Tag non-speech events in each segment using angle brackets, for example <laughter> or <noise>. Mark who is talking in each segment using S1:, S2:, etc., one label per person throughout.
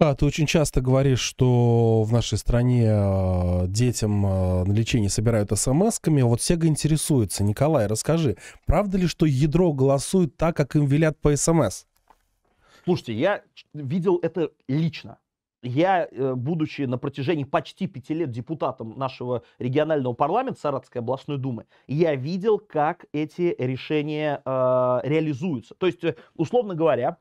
S1: А, ты очень часто говоришь, что в нашей стране а, детям а, на лечение собирают смс-ками. Вот Сега интересуется. Николай, расскажи, правда ли, что ядро голосует так, как им велят по смс? Слушайте, я видел это лично. Я, э, будучи на протяжении почти пяти лет депутатом нашего регионального парламента Саратовской областной думы, я видел, как эти решения э, реализуются. То есть, э, условно говоря,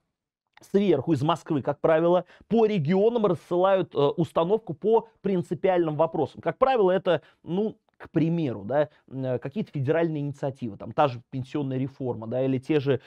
S1: сверху, из Москвы, как правило, по регионам рассылают э, установку по принципиальным вопросам. Как правило, это, ну, к примеру, да, э, какие-то федеральные инициативы, там та же пенсионная реформа, да, или те же э,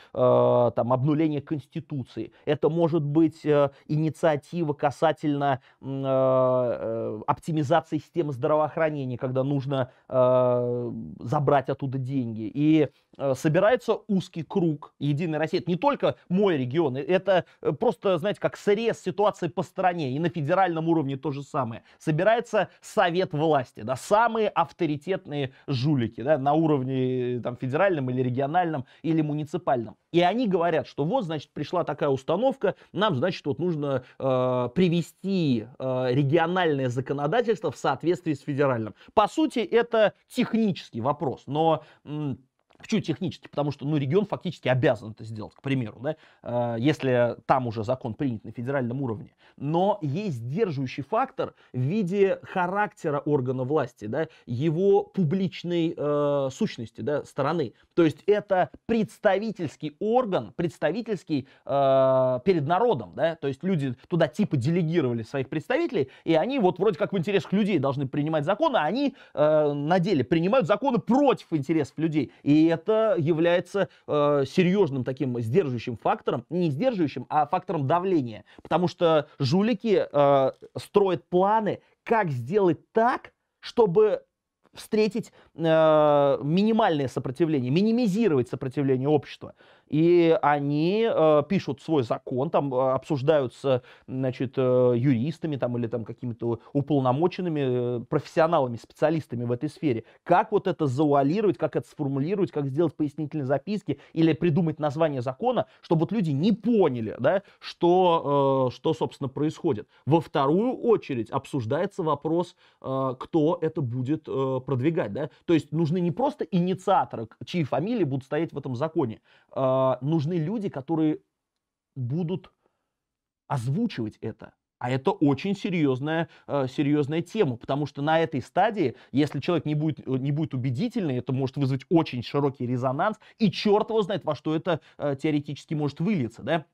S1: там обнуление Конституции. Это может быть э, инициатива касательно э, э, оптимизации системы здравоохранения, когда нужно э, забрать оттуда деньги. И э, собирается узкий круг Единой России. Это не только мой регион, это просто, знаете, как срез ситуации по стране. И на федеральном уровне то же самое. Собирается совет власти, да, самые авторитетные авторитетные жулики да, на уровне э, там, федеральном или региональном или муниципальном. И они говорят, что вот, значит, пришла такая установка, нам, значит, вот нужно э, привести э, региональное законодательство в соответствии с федеральным. По сути, это технический вопрос, но... М- Почему технически? Потому что ну, регион фактически обязан это сделать, к примеру, да, э, если там уже закон принят на федеральном уровне. Но есть держащий фактор в виде характера органа власти, да, его публичной э, сущности, да, стороны. То есть это представительский орган, представительский э, перед народом. Да, то есть люди туда типа делегировали своих представителей, и они вот вроде как в интересах людей должны принимать законы, а они э, на деле принимают законы против интересов людей. И это является э, серьезным таким сдерживающим фактором, не сдерживающим, а фактором давления. Потому что жулики э, строят планы, как сделать так, чтобы встретить э, минимальное сопротивление, минимизировать сопротивление общества и они э, пишут свой закон, там э, обсуждаются, значит, э, юристами там или там какими-то уполномоченными э, профессионалами, специалистами в этой сфере. Как вот это зауалировать, как это сформулировать, как сделать пояснительные записки или придумать название закона, чтобы вот люди не поняли, да, что, э, что собственно, происходит. Во вторую очередь обсуждается вопрос, э, кто это будет э, продвигать, да, то есть нужны не просто инициаторы, чьи фамилии будут стоять в этом законе, э, а, нужны люди, которые будут озвучивать это. А это очень серьезная, а, серьезная тема, потому что на этой стадии, если человек не будет, э, не будет убедительный, это может вызвать очень широкий резонанс, и черт его знает, во что это а, теоретически может вылиться, да.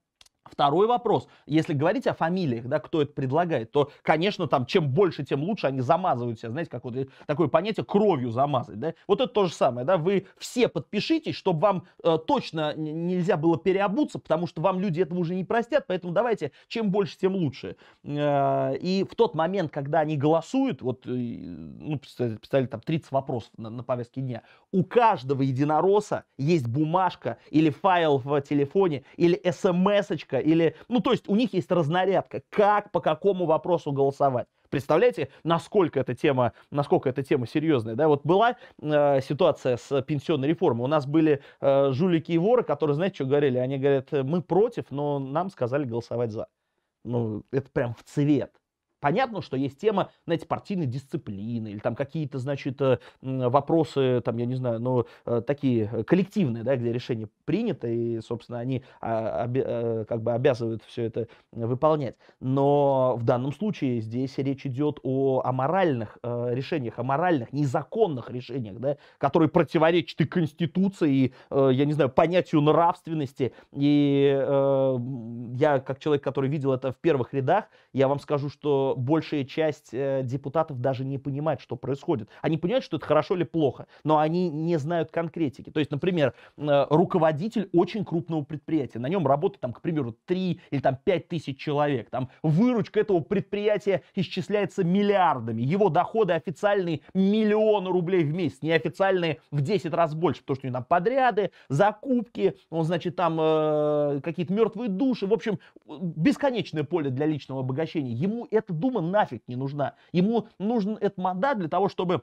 S1: Второй вопрос. Если говорить о фамилиях, да, кто это предлагает, то, конечно, там, чем больше, тем лучше они замазывают себя. Знаете, как вот э, такое понятие кровью замазать, да? Вот это то же самое, да? Вы все подпишитесь, чтобы вам э, точно нельзя было переобуться, потому что вам люди этого уже не простят, поэтому давайте, чем больше, тем лучше. Э, и в тот момент, когда они голосуют, вот, э, ну, представили, там 30 вопросов на, на повестке дня, у каждого единороса есть бумажка или файл в телефоне или смс-очка, Лукашенко или... Ну, то есть у них есть разнарядка, как, по какому вопросу голосовать. Представляете, насколько эта тема, насколько эта тема серьезная, да? Вот была э, ситуация с пенсионной реформой. У нас были э, жулики и воры, которые, знаете, что говорили? Они говорят, мы против, но нам сказали голосовать за. Ну, это прям в цвет. Понятно, что есть тема, знаете, партийной дисциплины или там какие-то, значит, э, вопросы, там, я не знаю, ну, э, такие э, коллективные, да, где решение принято и, собственно, они а, как бы обязывают все это выполнять. Но в данном случае здесь речь идет о аморальных решениях, о моральных незаконных решениях, да, которые противоречат и Конституции, и, я не знаю, понятию нравственности. И я, как человек, который видел это в первых рядах, я вам скажу, что большая часть э, депутатов даже не понимает, что происходит. Они понимают, что это хорошо или плохо, но они не знают конкретики. То есть, например, э, руководитель очень крупного предприятия, на нем работает, там, к примеру, 3 или там 5 тысяч человек, там выручка этого предприятия исчисляется миллиардами, его доходы официальные миллионы рублей в месяц, неофициальные в 10 раз больше, потому что у него там подряды, закупки, он, значит, там э, какие-то мертвые души, в общем, бесконечное поле для личного обогащения. Ему это Дума нафиг не нужна. Ему нужен Этмада для того, чтобы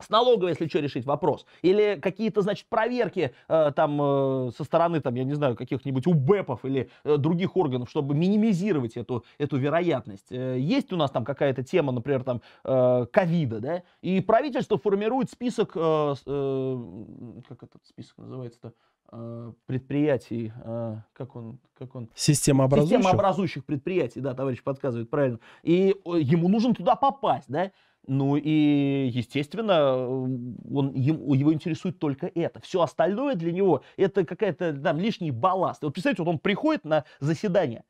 S1: с налоговой, если что, решить вопрос. Или какие-то, значит, проверки э, там э, со стороны, там, я не знаю, каких-нибудь УБЭПов или э, других органов, чтобы минимизировать эту, эту вероятность. Э, есть у нас там какая-то тема, например, там, э, ковида, э, да, и правительство формирует список, э, э, как этот список называется-то, э, предприятий, э, как он, как он? Система образующих. Система образующих предприятий, да, товарищ подсказывает правильно. И ему нужно туда попасть, да. Ну и, естественно, э, он, ему, его интересует только это. Все остальное для него это какая-то там лишний балласт. Вот представьте, вот он приходит на заседание,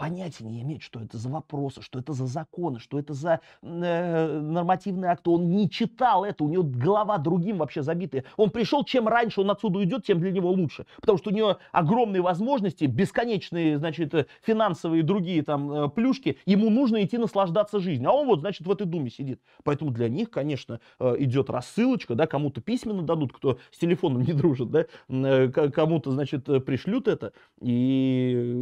S1: понятия не имеет, что это за вопросы, что это за законы, что это за э, нормативные акты. Он не читал это, у него голова другим вообще забитая. Он пришел, чем раньше он отсюда уйдет, тем для него лучше. Потому что у него огромные возможности, бесконечные, значит, э, финансовые и другие там э, плюшки. Ему нужно идти наслаждаться жизнью. А он вот, значит, в этой думе сидит. Поэтому для них, конечно, э, идет рассылочка, да, кому-то письменно дадут, кто с телефоном не дружит, да, кому-то, значит, пришлют это. И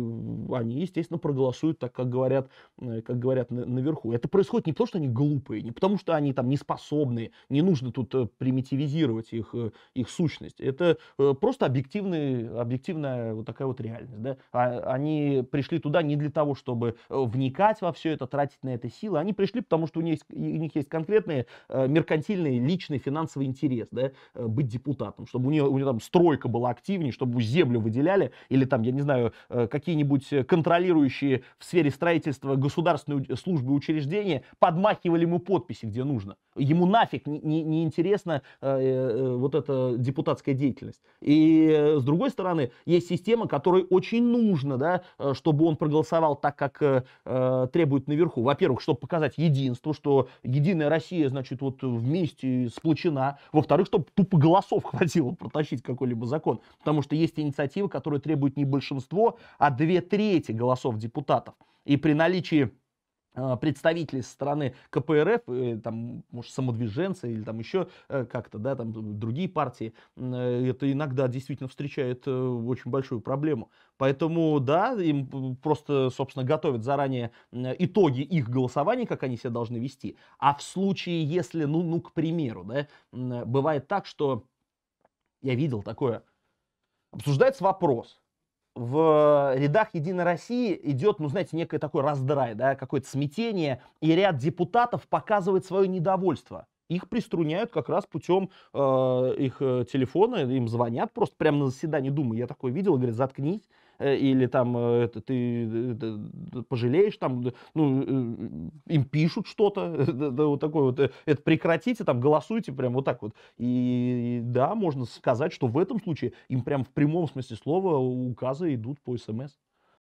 S1: они, естественно, проголосуют так, как говорят, э, как говорят наверху. Это происходит не потому, что они глупые, не потому, что они там не способны, не нужно тут э, примитивизировать их, э, их сущность. Это просто объективная, объективная вот такая вот реальность. Да? А, они пришли туда не для того, чтобы вникать во все это, тратить на это силы. Они пришли, потому что у них, у них есть конкретные меркантильные, личный, финансовый интерес да? быть депутатом, чтобы у нее, у нее там стройка была активнее, чтобы землю выделяли, или там, я не знаю, какие-нибудь контролирующие работающие в сфере строительства государственной службы учреждения подмахивали ему подписи, где нужно. Ему нафиг не, не, не интересна э, э, э, вот эта депутатская деятельность. И э, с другой стороны, есть система, которой очень нужно, да, э, чтобы он проголосовал так, как э, э требует наверху. Во-первых, чтобы показать единство, что Единая Россия, значит, вот вместе сплочена. Во-вторых, чтобы тупо голосов <laughs> хватило протащить какой-либо закон. Потому что есть инициативы, которые требуют не большинство, а две трети голосов состав депутатов. И при наличии э, представителей страны КПРФ, э, там, может, самодвиженцы или там еще э, как-то, да, там другие партии, это иногда действительно встречает очень большую проблему. Поэтому, да, им просто, собственно, готовят заранее итоги их голосования, как они себя должны вести. А в случае, если, ну, ну, к примеру, да, бывает так, что я видел такое, обсуждается вопрос – в рядах Единой России идет, ну, знаете, некое такое раздрай, да, какое-то смятение, и ряд депутатов показывает свое недовольство. Их приструняют как раз путем э, их э, телефона, им звонят просто прямо на заседании Думы. Я такое видел, и говорят, заткнись, Э, или там э, это, ты э, пожалеешь, там, ну, им пишут что-то, <laughs> вот такое вот, это прекратите, там, голосуйте прям вот так вот. И да, можно сказать, что в этом случае им прям в прямом смысле слова указы идут по СМС.